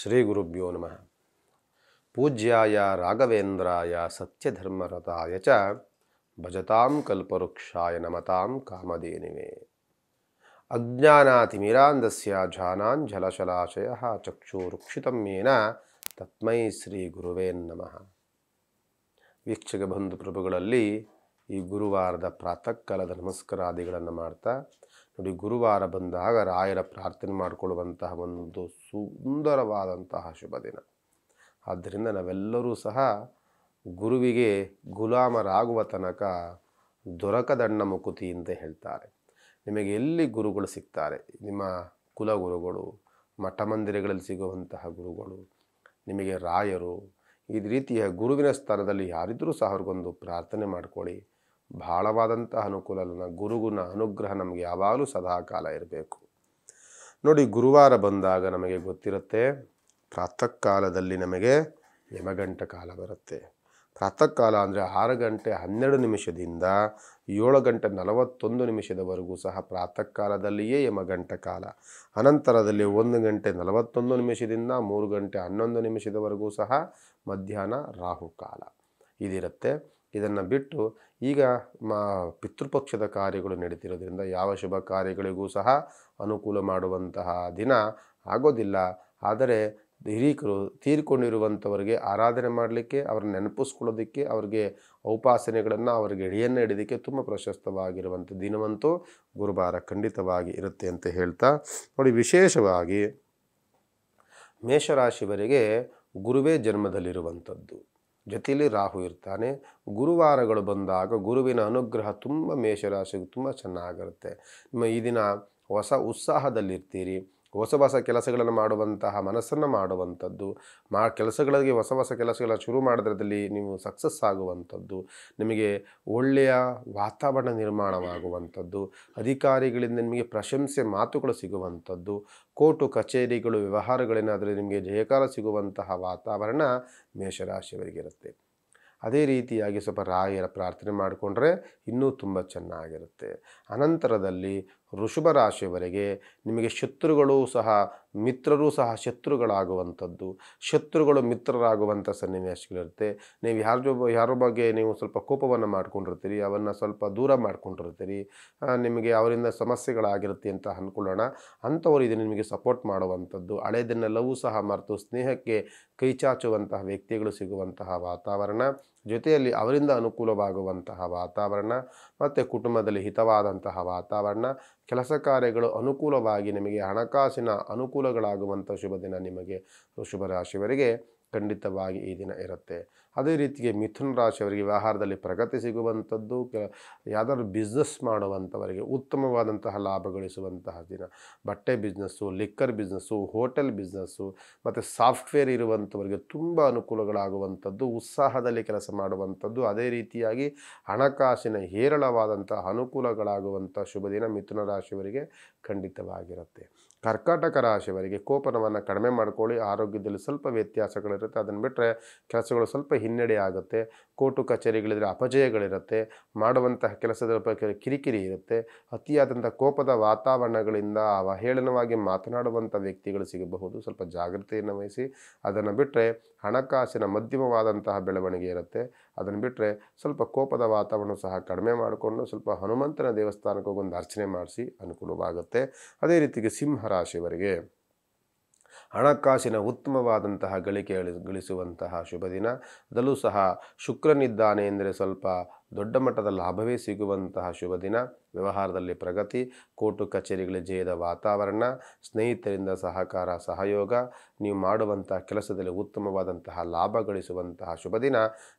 ಶ್ರೀ ಗುರುಭ್ಯೋ ನಮಃ ಪೂಜ್ಯಾಯ ರಾಘವೇಂದ್ರಾಯ ಸತ್ಯಧರ್ಮರತಾಯ ಚ ಭಜತಾಂ ಕಲ್ಪವೃಕ್ಷಾಯ ನಮತಾಂ ಕಾಮಧೇನಿವೆ ಅಜ್ಞಾನಾತಿಮಿರಾಂಧಸ್ಯ ಝಾನಾಂಜಲಶಲಾಶಯ ಚಕ್ಷುರುಕ್ಷಿತಂ ಮೇನ ತತ್ಮೈ ಶ್ರೀ ಗುರುವೇ ನಮಃ ವೀಕ್ಷಕ ಬಂಧು ಪ್ರಭುಗಳಲ್ಲಿ ಈ ಗುರುವಾರದ ಪ್ರಾತಃಕಾಲದ ನಮಸ್ಕಾರಾದಿಗಳನ್ನು ಮಾಡ್ತಾ ನೋಡಿ ಗುರುವಾರ ಬಂದಾಗ ರಾಯರ ಪ್ರಾರ್ಥನೆ ಮಾಡಿಕೊಳ್ಳುವಂತಹ ಒಂದು ಸುಂದರವಾದಂತಹ ಶುಭ ದಿನ ಆದ್ದರಿಂದ ನಾವೆಲ್ಲರೂ ಸಹ ಗುರುವಿಗೆ ಗುಲಾಮರಾಗುವ ತನಕ ದೊರಕದಣ್ಣ ಮುಕುತಿ ಅಂತ ಹೇಳ್ತಾರೆ ನಿಮಗೆ ಎಲ್ಲಿ ಗುರುಗಳು ಸಿಗ್ತಾರೆ ನಿಮ್ಮ ಕುಲಗುರುಗಳು ಮಠ ಮಂದಿರಗಳಲ್ಲಿ ಸಿಗುವಂತಹ ಗುರುಗಳು ನಿಮಗೆ ರಾಯರು ಈ ರೀತಿಯ ಗುರುವಿನ ಸ್ಥಾನದಲ್ಲಿ ಯಾರಿದ್ದರೂ ಸಹ ಅವ್ರಿಗೊಂದು ಪ್ರಾರ್ಥನೆ ಮಾಡಿಕೊಳ್ಳಿ ಭಾಳವಾದಂತಹ ಅನುಕೂಲನ ಗುರುಗುನ ಅನುಗ್ರಹ ನಮಗೆ ಯಾವಾಗಲೂ ಸದಾಕಾಲ ಇರಬೇಕು ನೋಡಿ ಗುರುವಾರ ಬಂದಾಗ ನಮಗೆ ಗೊತ್ತಿರುತ್ತೆ ಪ್ರಾತಃ ಕಾಲದಲ್ಲಿ ನಮಗೆ ಯಮಗಂಟ ಕಾಲ ಬರುತ್ತೆ ಪ್ರಾತಃ ಕಾಲ ಅಂದರೆ ಆರು ಗಂಟೆ ಹನ್ನೆರಡು ನಿಮಿಷದಿಂದ ಏಳು ಗಂಟೆ ನಲವತ್ತೊಂದು ನಿಮಿಷದವರೆಗೂ ಸಹ ಪ್ರಾತಃ ಕಾಲದಲ್ಲಿಯೇ ಯಮಗಂಟ ಕಾಲ ಅನಂತರದಲ್ಲಿ ಒಂದು ಗಂಟೆ ನಲವತ್ತೊಂದು ನಿಮಿಷದಿಂದ ಮೂರು ಗಂಟೆ ಹನ್ನೊಂದು ನಿಮಿಷದವರೆಗೂ ಸಹ ಮಧ್ಯಾಹ್ನ ರಾಹುಕಾಲ ಇದಿರುತ್ತೆ ಇದನ್ನು ಬಿಟ್ಟು ಈಗ ಮಾ ಪಿತೃಪಕ್ಷದ ಕಾರ್ಯಗಳು ನಡೀತಿರೋದ್ರಿಂದ ಯಾವ ಶುಭ ಕಾರ್ಯಗಳಿಗೂ ಸಹ ಅನುಕೂಲ ಮಾಡುವಂತಹ ದಿನ ಆಗೋದಿಲ್ಲ ಆದರೆ ಹಿರೀಕರು ತೀರಿಕೊಂಡಿರುವಂಥವರಿಗೆ ಆರಾಧನೆ ಮಾಡಲಿಕ್ಕೆ ಅವ್ರನ್ನ ನೆನಪಿಸ್ಕೊಳ್ಳೋದಕ್ಕೆ ಅವರಿಗೆ ಔಪಾಸನೆಗಳನ್ನು ಅವರಿಗೆ ಎಡೆಯನ್ನು ಹಿಡಿದಕ್ಕೆ ತುಂಬ ಪ್ರಶಸ್ತವಾಗಿರುವಂಥ ದಿನವಂತೂ ಗುರುವಾರ ಖಂಡಿತವಾಗಿ ಇರುತ್ತೆ ಅಂತ ಹೇಳ್ತಾ ನೋಡಿ ವಿಶೇಷವಾಗಿ ಮೇಷರಾಶಿವರಿಗೆ ಗುರುವೇ ಜನ್ಮದಲ್ಲಿರುವಂಥದ್ದು ಜೊತೆಯಲ್ಲಿ ರಾಹು ಇರ್ತಾನೆ ಗುರುವಾರಗಳು ಬಂದಾಗ ಗುರುವಿನ ಅನುಗ್ರಹ ತುಂಬ ಮೇಷರಾಶಿಗೆ ತುಂಬ ಚೆನ್ನಾಗಿರುತ್ತೆ ನಿಮ್ಮ ಈ ದಿನ ಹೊಸ ಉತ್ಸಾಹದಲ್ಲಿರ್ತೀರಿ ಹೊಸ ಹೊಸ ಕೆಲಸಗಳನ್ನು ಮಾಡುವಂತಹ ಮನಸ್ಸನ್ನು ಮಾಡುವಂಥದ್ದು ಮಾ ಕೆಲಸಗಳಿಗೆ ಹೊಸ ಹೊಸ ಕೆಲಸಗಳನ್ನು ಶುರು ಮಾಡೋದ್ರಲ್ಲಿ ನೀವು ಸಕ್ಸಸ್ ಆಗುವಂಥದ್ದು ನಿಮಗೆ ಒಳ್ಳೆಯ ವಾತಾವರಣ ನಿರ್ಮಾಣವಾಗುವಂಥದ್ದು ಅಧಿಕಾರಿಗಳಿಂದ ನಿಮಗೆ ಪ್ರಶಂಸೆ ಮಾತುಗಳು ಸಿಗುವಂಥದ್ದು ಕೋರ್ಟು ಕಚೇರಿಗಳು ವ್ಯವಹಾರಗಳೇನಾದರೆ ನಿಮಗೆ ಜಯಕಾಲ ಸಿಗುವಂತಹ ವಾತಾವರಣ ಮೇಷರಾಶಿಯವರಿಗೆ ಇರುತ್ತೆ ಅದೇ ರೀತಿಯಾಗಿ ಸ್ವಲ್ಪ ರಾಯರ ಪ್ರಾರ್ಥನೆ ಮಾಡಿಕೊಂಡ್ರೆ ಇನ್ನೂ ತುಂಬ ಚೆನ್ನಾಗಿರುತ್ತೆ ಅನಂತರದಲ್ಲಿ ಋಷಭ ರಾಶಿಯವರೆಗೆ ನಿಮಗೆ ಶತ್ರುಗಳು ಸಹ ಮಿತ್ರರೂ ಸಹ ಶತ್ರುಗಳಾಗುವಂಥದ್ದು ಶತ್ರುಗಳು ಮಿತ್ರರಾಗುವಂಥ ಸನ್ನಿವೇಶಗಳಿರುತ್ತೆ ನೀವು ಯಾರ ಯಾರೋ ಬಗ್ಗೆ ನೀವು ಸ್ವಲ್ಪ ಕೋಪವನ್ನು ಮಾಡ್ಕೊಂಡಿರ್ತೀರಿ ಅವನ್ನು ಸ್ವಲ್ಪ ದೂರ ಮಾಡ್ಕೊಂಡಿರ್ತೀರಿ ನಿಮಗೆ ಅವರಿಂದ ಸಮಸ್ಯೆಗಳಾಗಿರುತ್ತೆ ಅಂತ ಅಂದ್ಕೊಳ್ಳೋಣ ಅಂಥವ್ರು ಇದನ್ನು ನಿಮಗೆ ಸಪೋರ್ಟ್ ಮಾಡುವಂಥದ್ದು ಹಳೆಯದನ್ನೆಲ್ಲವೂ ಸಹ ಮರೆತು ಸ್ನೇಹಕ್ಕೆ ಕೈಚಾಚುವಂತಹ ವ್ಯಕ್ತಿಗಳು ಸಿಗುವಂತಹ ವಾತಾವರಣ ಜೊತೆಯಲ್ಲಿ ಅವರಿಂದ ಅನುಕೂಲವಾಗುವಂತಹ ವಾತಾವರಣ ಮತ್ತು ಕುಟುಂಬದಲ್ಲಿ ಹಿತವಾದಂತಹ ವಾತಾವರಣ ಕೆಲಸ ಕಾರ್ಯಗಳು ಅನುಕೂಲವಾಗಿ ನಿಮಗೆ ಹಣಕಾಸಿನ ಅನುಕೂಲಗಳಾಗುವಂಥ ಶುಭ ದಿನ ನಿಮಗೆ ಶುಭ ರಾಶಿಯವರಿಗೆ ಖಂಡಿತವಾಗಿ ಈ ದಿನ ಇರುತ್ತೆ ಅದೇ ರೀತಿಗೆ ಮಿಥುನ ರಾಶಿಯವರಿಗೆ ವ್ಯವಹಾರದಲ್ಲಿ ಪ್ರಗತಿ ಸಿಗುವಂಥದ್ದು ಕೆ ಯಾವ್ದಾದ್ರು ಬಿಸ್ನೆಸ್ ಮಾಡುವಂಥವರಿಗೆ ಉತ್ತಮವಾದಂತಹ ಲಾಭ ಗಳಿಸುವಂತಹ ದಿನ ಬಟ್ಟೆ business liquor business hotel business ಮತ್ತು ಸಾಫ್ಟ್ವೇರ್ ಇರುವಂಥವರಿಗೆ ತುಂಬ ಅನುಕೂಲಗಳಾಗುವಂಥದ್ದು ಉತ್ಸಾಹದಲ್ಲಿ ಕೆಲಸ ಮಾಡುವಂಥದ್ದು ಅದೇ ರೀತಿಯಾಗಿ ಹಣಕಾಸಿನ ಹೇರಳವಾದಂಥ ಅನುಕೂಲಗಳಾಗುವಂಥ ಶುಭ ದಿನ ಮಿಥುನ ರಾಶಿಯವರಿಗೆ ಖಂಡಿತವಾಗಿರುತ್ತೆ ಕರ್ಕಾಟಕ ರಾಶಿಯವರಿಗೆ ಕೋಪನವನ್ನು ಕಡಿಮೆ ಮಾಡಿಕೊಳ್ಳಿ ಆರೋಗ್ಯದಲ್ಲಿ ಸ್ವಲ್ಪ ವ್ಯತ್ಯಾಸಗಳಿರುತ್ತೆ ಅದನ್ನು ಬಿಟ್ಟರೆ ಕೆಲಸಗಳು ಸ್ವಲ್ಪ ಹಿನ್ನಡೆ ಆಗುತ್ತೆ ಕೋರ್ಟು ಕಚೇರಿಗಳಿದ್ರೆ ಅಪಜಯಗಳಿರುತ್ತೆ ಮಾಡುವಂತಹ ಕೆಲಸದ ಬಗ್ಗೆ ಕಿರಿಕಿರಿ ಇರುತ್ತೆ ಅತಿಯಾದಂಥ ಕೋಪದ ವಾತಾವರಣಗಳಿಂದ ಅವಹೇಳನವಾಗಿ ಮಾತನಾಡುವಂಥ ವ್ಯಕ್ತಿಗಳು ಸಿಗಬಹುದು ಸ್ವಲ್ಪ ಜಾಗ್ರತೆಯನ್ನು ವಹಿಸಿ ಅದನ್ನು ಬಿಟ್ಟರೆ ಹಣಕಾಸಿನ ಮಧ್ಯಮವಾದಂತಹ ಬೆಳವಣಿಗೆ ಇರುತ್ತೆ ಅದನ್ನು ಬಿಟ್ಟರೆ ಸ್ವಲ್ಪ ಕೋಪದ ವಾತಾವರಣ ಸಹ ಕಡಿಮೆ ಮಾಡಿಕೊಂಡು ಸ್ವಲ್ಪ ಹನುಮಂತನ ದೇವಸ್ಥಾನಕ್ಕೆ ಒಂದು ಅರ್ಚನೆ ಮಾಡಿಸಿ ಅನುಕೂಲವಾಗುತ್ತೆ ಅದೇ ರೀತಿಗೆ ಸಿಂಹರಾಶಿಯವರಿಗೆ ಹಣಕಾಸಿನ ಉತ್ತಮವಾದಂತಹ ಗಳಿಕೆ ಗಳಿಸುವಂತಹ ಶುಭ ದಿನ ಅದಲ್ಲೂ ಸಹ ಶುಕ್ರನಿದ್ದಾನೆ ಎಂದರೆ ಸ್ವಲ್ಪ ದೊಡ್ಡ ಮಟ್ಟದ ಲಾಭವೇ ಸಿಗುವಂತಹ ಶುಭ ದಿನ ವ್ಯವಹಾರದಲ್ಲಿ ಪ್ರಗತಿ ಕೋರ್ಟು ಕಚೇರಿಗಳ ಜಯದ ವಾತಾವರಣ ಸ್ನೇಹಿತರಿಂದ ಸಹಕಾರ ಸಹಯೋಗ ನೀವು ಮಾಡುವಂತಹ ಕೆಲಸದಲ್ಲಿ ಉತ್ತಮವಾದಂತಹ ಲಾಭ ಗಳಿಸುವಂತಹ ಶುಭ ದಿನ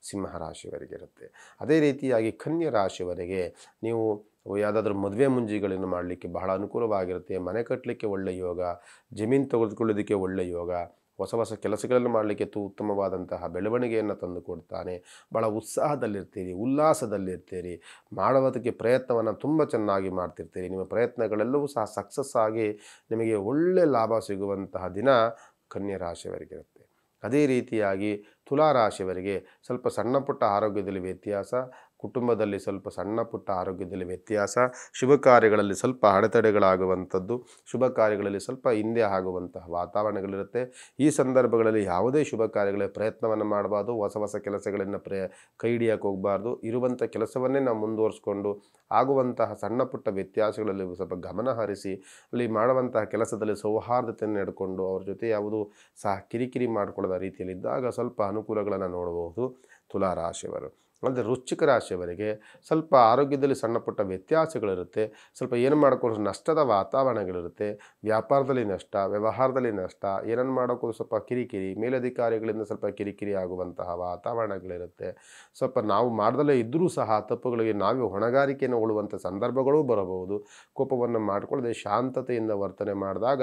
ಸಿಂಹರಾಶಿಯವರಿಗಿರುತ್ತೆ ಅದೇ ರೀತಿಯಾಗಿ ಕನ್ಯಾ ನೀವು ಯಾವುದಾದ್ರೂ ಮದುವೆ ಮುಂಜಿಗಳನ್ನು ಮಾಡಲಿಕ್ಕೆ ಬಹಳ ಅನುಕೂಲವಾಗಿರುತ್ತೆ ಮನೆ ಕಟ್ಟಲಿಕ್ಕೆ ಒಳ್ಳೆಯ ಯೋಗ ಜಮೀನು ತೆಗೆದುಕೊಳ್ಳೋದಕ್ಕೆ ಒಳ್ಳೆಯ ಯೋಗ ಹೊಸ ಹೊಸ ಕೆಲಸಗಳನ್ನು ಮಾಡಲಿಕ್ಕೆ ತು ಉತ್ತಮವಾದಂತಹ ಬೆಳವಣಿಗೆಯನ್ನು ತಂದು ಕೊಡ್ತಾನೆ ಭಾಳ ಉತ್ಸಾಹದಲ್ಲಿರ್ತೀರಿ ಉಲ್ಲಾಸದಲ್ಲಿರ್ತೀರಿ ಮಾಡೋದಕ್ಕೆ ಪ್ರಯತ್ನವನ್ನು ತುಂಬ ಚೆನ್ನಾಗಿ ಮಾಡ್ತಿರ್ತೀರಿ ನಿಮ್ಮ ಪ್ರಯತ್ನಗಳೆಲ್ಲವೂ ಸಹ ಸಕ್ಸಸ್ ಆಗಿ ನಿಮಗೆ ಒಳ್ಳೆಯ ಲಾಭ ಸಿಗುವಂತಹ ದಿನ ಕನ್ಯಾ ರಾಶಿಯವರಿಗಿರುತ್ತೆ ಅದೇ ರೀತಿಯಾಗಿ ತುಲಾರಾಶಿಯವರಿಗೆ ಸ್ವಲ್ಪ ಸಣ್ಣ ಪುಟ್ಟ ಆರೋಗ್ಯದಲ್ಲಿ ವ್ಯತ್ಯಾಸ ಕುಟುಂಬದಲ್ಲಿ ಸ್ವಲ್ಪ ಸಣ್ಣ ಪುಟ್ಟ ಆರೋಗ್ಯದಲ್ಲಿ ವ್ಯತ್ಯಾಸ ಶುಭ ಕಾರ್ಯಗಳಲ್ಲಿ ಸ್ವಲ್ಪ ಅಡೆತಡೆಗಳಾಗುವಂಥದ್ದು ಶುಭ ಕಾರ್ಯಗಳಲ್ಲಿ ಸ್ವಲ್ಪ ಹಿಂದೆ ಆಗುವಂತಹ ವಾತಾವರಣಗಳಿರುತ್ತೆ ಈ ಸಂದರ್ಭಗಳಲ್ಲಿ ಯಾವುದೇ ಶುಭ ಕಾರ್ಯಗಳ ಪ್ರಯತ್ನವನ್ನು ಮಾಡಬಾರ್ದು ಹೊಸ ಹೊಸ ಕೆಲಸಗಳನ್ನು ಪ್ರಯ ಕೈ ಹಿಡಿಯಕ್ಕೆ ಹೋಗಬಾರ್ದು ಇರುವಂಥ ಕೆಲಸವನ್ನೇ ನಾವು ಮುಂದುವರಿಸ್ಕೊಂಡು ಆಗುವಂತಹ ಸಣ್ಣ ಪುಟ್ಟ ವ್ಯತ್ಯಾಸಗಳಲ್ಲಿ ಸ್ವಲ್ಪ ಗಮನ ಹರಿಸಿ ಅಲ್ಲಿ ಮಾಡುವಂತಹ ಕೆಲಸದಲ್ಲಿ ಸೌಹಾರ್ದತೆಯನ್ನು ನಡ್ಕೊಂಡು ಅವ್ರ ಜೊತೆ ಯಾವುದು ಸಹ ಕಿರಿಕಿರಿ ಮಾಡಿಕೊಳ್ಳದ ರೀತಿಯಲ್ಲಿದ್ದಾಗ ಸ್ವಲ್ಪ ಅನುಕೂಲಗಳನ್ನು ನೋಡಬಹುದು ತುಲಾರಾಶಿಯವರು ಅಂದರೆ ವೃಶ್ಚಿಕ ರಾಶಿಯವರಿಗೆ ಸ್ವಲ್ಪ ಆರೋಗ್ಯದಲ್ಲಿ ಸಣ್ಣ ಪುಟ್ಟ ವ್ಯತ್ಯಾಸಗಳಿರುತ್ತೆ ಸ್ವಲ್ಪ ಏನು ಮಾಡಿಕೊಂಡು ನಷ್ಟದ ವಾತಾವರಣಗಳಿರುತ್ತೆ ವ್ಯಾಪಾರದಲ್ಲಿ ನಷ್ಟ ವ್ಯವಹಾರದಲ್ಲಿ ನಷ್ಟ ಏನನ್ನು ಮಾಡೋಕ್ಕೂ ಸ್ವಲ್ಪ ಕಿರಿಕಿರಿ ಮೇಲಧಿಕಾರಿಗಳಿಂದ ಸ್ವಲ್ಪ ಕಿರಿಕಿರಿ ಆಗುವಂತಹ ವಾತಾವರಣಗಳಿರುತ್ತೆ ಸ್ವಲ್ಪ ನಾವು ಮಾಡದಲ್ಲೇ ಇದ್ದರೂ ಸಹ ತಪ್ಪುಗಳಿಗೆ ನಾವೇ ಹೊಣೆಗಾರಿಕೆಯನ್ನು ಉಳುವಂಥ ಸಂದರ್ಭಗಳೂ ಬರಬಹುದು ಕೋಪವನ್ನು ಮಾಡಿಕೊಳ್ಳದೆ ಶಾಂತತೆಯಿಂದ ವರ್ತನೆ ಮಾಡಿದಾಗ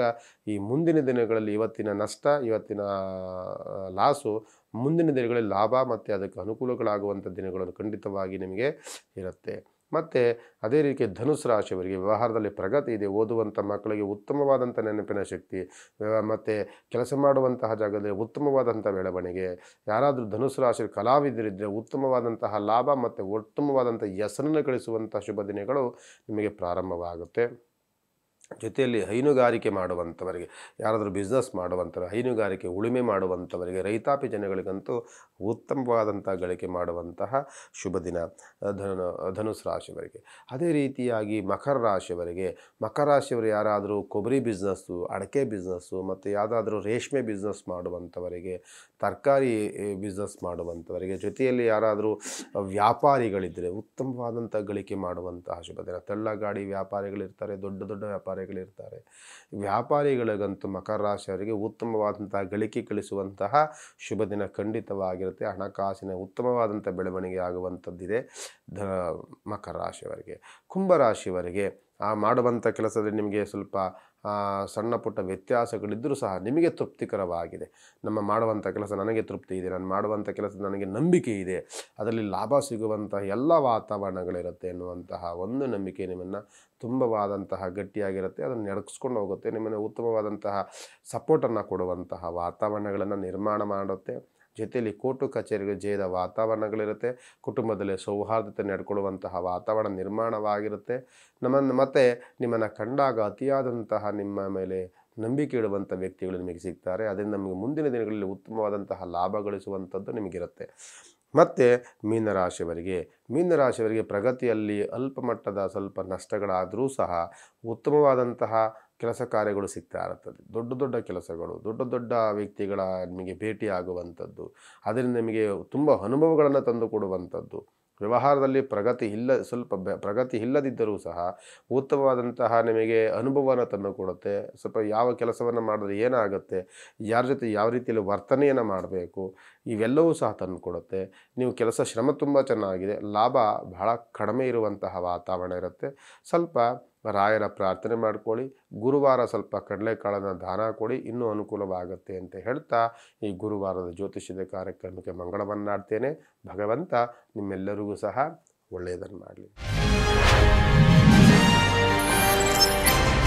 ಈ ಮುಂದಿನ ದಿನಗಳಲ್ಲಿ ಇವತ್ತಿನ ನಷ್ಟ ಇವತ್ತಿನ ಲಾಸು ಮುಂದಿನ ದಿನಗಳಲ್ಲಿ ಲಾಭ ಮತ್ತು ಅದಕ್ಕೆ ಅನುಕೂಲಗಳಾಗುವಂಥ ದಿನಗಳನ್ನು ಖಂಡಿತವಾಗಿ ನಿಮಗೆ ಇರುತ್ತೆ ಮತ್ತು ಅದೇ ರೀತಿ ಧನುಸ್ ರಾಶಿಯವರಿಗೆ ವ್ಯವಹಾರದಲ್ಲಿ ಪ್ರಗತಿ ಇದೆ ಓದುವಂಥ ಮಕ್ಕಳಿಗೆ ಉತ್ತಮವಾದಂಥ ನೆನಪಿನ ಶಕ್ತಿ ಮತ್ತು ಕೆಲಸ ಮಾಡುವಂತಹ ಜಾಗದಲ್ಲಿ ಉತ್ತಮವಾದಂಥ ಬೆಳವಣಿಗೆ ಯಾರಾದರೂ ಧನುಸ್ ರಾಶಿ ಕಲಾವಿದರಿದ್ದರೆ ಉತ್ತಮವಾದಂತಹ ಲಾಭ ಮತ್ತು ಉತ್ತಮವಾದಂಥ ಹೆಸರನ್ನು ಗಳಿಸುವಂಥ ಶುಭ ದಿನಗಳು ನಿಮಗೆ ಪ್ರಾರಂಭವಾಗುತ್ತೆ ಜೊತೆಯಲ್ಲಿ ಹೈನುಗಾರಿಕೆ ಮಾಡುವಂಥವರಿಗೆ ಯಾರಾದರೂ ಬಿಸ್ನೆಸ್ ಮಾಡುವಂಥವ್ರು ಹೈನುಗಾರಿಕೆ ಉಳುಮೆ ಮಾಡುವಂಥವರಿಗೆ ರೈತಾಪಿ ಜನಗಳಿಗಂತೂ ಉತ್ತಮವಾದಂಥ ಗಳಿಕೆ ಮಾಡುವಂತಹ ಶುಭ ದಿನ ಧನು ಧನುಸ್ ರಾಶಿಯವರಿಗೆ ಅದೇ ರೀತಿಯಾಗಿ ಮಕರ ರಾಶಿಯವರಿಗೆ ಮಕರ ರಾಶಿಯವರು ಯಾರಾದರೂ ಕೊಬ್ಬರಿ ಬಿಸ್ನೆಸ್ಸು ಅಡಕೆ ಬಿಸ್ನೆಸ್ಸು ಮತ್ತು ಯಾವುದಾದ್ರೂ ರೇಷ್ಮೆ ಬಿಸ್ನೆಸ್ ಮಾಡುವಂಥವರಿಗೆ ತರಕಾರಿ ಬಿಸ್ನೆಸ್ ಮಾಡುವಂಥವರಿಗೆ ಜೊತೆಯಲ್ಲಿ ಯಾರಾದರೂ ವ್ಯಾಪಾರಿಗಳಿದ್ದರೆ ಉತ್ತಮವಾದಂಥ ಗಳಿಕೆ ಮಾಡುವಂತಹ ಶುಭ ದಿನ ತಳ್ಳಗಾಡಿ ವ್ಯಾಪಾರಿಗಳಿರ್ತಾರೆ ದೊಡ್ಡ ದೊಡ್ಡ ವ್ಯಾಪಾರಿ ವ್ಯಾಪಾರಿಗಳಿರ್ತಾರೆ ವ್ಯಾಪಾರಿಗಳಿಗಂತೂ ಮಕರ ರಾಶಿಯವರಿಗೆ ಉತ್ತಮವಾದಂತಹ ಗಳಿಕೆ ಕಳಿಸುವಂತಹ ಶುಭ ದಿನ ಖಂಡಿತವಾಗಿರುತ್ತೆ ಹಣಕಾಸಿನ ಉತ್ತಮವಾದಂಥ ಬೆಳವಣಿಗೆ ಆಗುವಂಥದ್ದಿದೆ ಮಕರ ರಾಶಿಯವರಿಗೆ ಕುಂಭರಾಶಿಯವರಿಗೆ ಆ ಮಾಡುವಂಥ ಕೆಲಸದಲ್ಲಿ ನಿಮಗೆ ಸ್ವಲ್ಪ ಸಣ್ಣ ಪುಟ್ಟ ವ್ಯತ್ಯಾಸಗಳಿದ್ದರೂ ಸಹ ನಿಮಗೆ ತೃಪ್ತಿಕರವಾಗಿದೆ ನಮ್ಮ ಮಾಡುವಂಥ ಕೆಲಸ ನನಗೆ ತೃಪ್ತಿ ಇದೆ ನಾನು ಮಾಡುವಂಥ ಕೆಲಸ ನನಗೆ ನಂಬಿಕೆ ಇದೆ ಅದರಲ್ಲಿ ಲಾಭ ಸಿಗುವಂತಹ ಎಲ್ಲ ವಾತಾವರಣಗಳಿರುತ್ತೆ ಎನ್ನುವಂತಹ ಒಂದು ನಂಬಿಕೆ ನಿಮ್ಮನ್ನು ತುಂಬವಾದಂತಹ ಗಟ್ಟಿಯಾಗಿರುತ್ತೆ ಅದನ್ನು ನಡೆಸ್ಕೊಂಡು ಹೋಗುತ್ತೆ ನಿಮ್ಮನ್ನು ಉತ್ತಮವಾದಂತಹ ಸಪೋರ್ಟನ್ನು ಕೊಡುವಂತಹ ವಾತಾವರಣಗಳನ್ನು ನಿರ್ಮಾಣ ಮಾಡುತ್ತೆ ಜೊತೆಯಲ್ಲಿ ಕೋರ್ಟು ಕಚೇರಿಗೆ ಜಯದ ವಾತಾವರಣಗಳಿರುತ್ತೆ ಕುಟುಂಬದಲ್ಲಿ ಸೌಹಾರ್ದತೆ ನಡ್ಕೊಳ್ಳುವಂತಹ ವಾತಾವರಣ ನಿರ್ಮಾಣವಾಗಿರುತ್ತೆ ನಮ್ಮನ್ನು ಮತ್ತೆ ನಿಮ್ಮನ್ನು ಕಂಡಾಗ ಅತಿಯಾದಂತಹ ನಿಮ್ಮ ಮೇಲೆ ನಂಬಿಕೆ ಇಡುವಂಥ ವ್ಯಕ್ತಿಗಳು ನಿಮಗೆ ಸಿಗ್ತಾರೆ ಅದರಿಂದ ನಮಗೆ ಮುಂದಿನ ದಿನಗಳಲ್ಲಿ ಉತ್ತಮವಾದಂತಹ ಲಾಭ ಗಳಿಸುವಂಥದ್ದು ನಿಮಗಿರುತ್ತೆ ಮತ್ತು ಮೀನರಾಶಿಯವರಿಗೆ ಮೀನರಾಶಿಯವರಿಗೆ ಪ್ರಗತಿಯಲ್ಲಿ ಅಲ್ಪ ಮಟ್ಟದ ಸ್ವಲ್ಪ ನಷ್ಟಗಳಾದರೂ ಸಹ ಉತ್ತಮವಾದಂತಹ ಕೆಲಸ ಕಾರ್ಯಗಳು ಸಿಗ್ತಾ ಇರುತ್ತದೆ ದೊಡ್ಡ ದೊಡ್ಡ ಕೆಲಸಗಳು ದೊಡ್ಡ ದೊಡ್ಡ ವ್ಯಕ್ತಿಗಳ ನಿಮಗೆ ಭೇಟಿಯಾಗುವಂಥದ್ದು ಅದರಿಂದ ನಿಮಗೆ ತುಂಬ ಅನುಭವಗಳನ್ನು ತಂದುಕೊಡುವಂಥದ್ದು ವ್ಯವಹಾರದಲ್ಲಿ ಪ್ರಗತಿ ಇಲ್ಲ ಸ್ವಲ್ಪ ಪ್ರಗತಿ ಇಲ್ಲದಿದ್ದರೂ ಸಹ ಉತ್ತಮವಾದಂತಹ ನಿಮಗೆ ಅನುಭವವನ್ನು ತಂದು ಕೊಡುತ್ತೆ ಸ್ವಲ್ಪ ಯಾವ ಕೆಲಸವನ್ನು ಮಾಡಿದ್ರೆ ಏನಾಗುತ್ತೆ ಯಾರ ಜೊತೆ ಯಾವ ರೀತಿಯಲ್ಲಿ ವರ್ತನೆಯನ್ನು ಮಾಡಬೇಕು ಇವೆಲ್ಲವೂ ಸಹ ತಂದು ಕೊಡುತ್ತೆ ನೀವು ಕೆಲಸ ಶ್ರಮ ತುಂಬ ಚೆನ್ನಾಗಿದೆ ಲಾಭ ಬಹಳ ಕಡಿಮೆ ಇರುವಂತಹ ವಾತಾವರಣ ಇರುತ್ತೆ ಸ್ವಲ್ಪ ರಾಯರ ಪ್ರಾರ್ಥನೆ ಮಾಡ್ಕೊಳ್ಳಿ ಗುರುವಾರ ಸ್ವಲ್ಪ ಕಡಲೆಕಾಳನ್ನು ದಾನ ಕೊಡಿ ಇನ್ನೂ ಅನುಕೂಲವಾಗುತ್ತೆ ಅಂತ ಹೇಳ್ತಾ ಈ ಗುರುವಾರದ ಜ್ಯೋತಿಷ್ಯದ ಕಾರ್ಯಕ್ರಮಕ್ಕೆ ಮಂಗಳವನ್ನಾಡ್ತೇನೆ ಭಗವಂತ ನಿಮ್ಮೆಲ್ಲರಿಗೂ ಸಹ ಒಳ್ಳೆಯದನ್ನು ಮಾಡಲಿ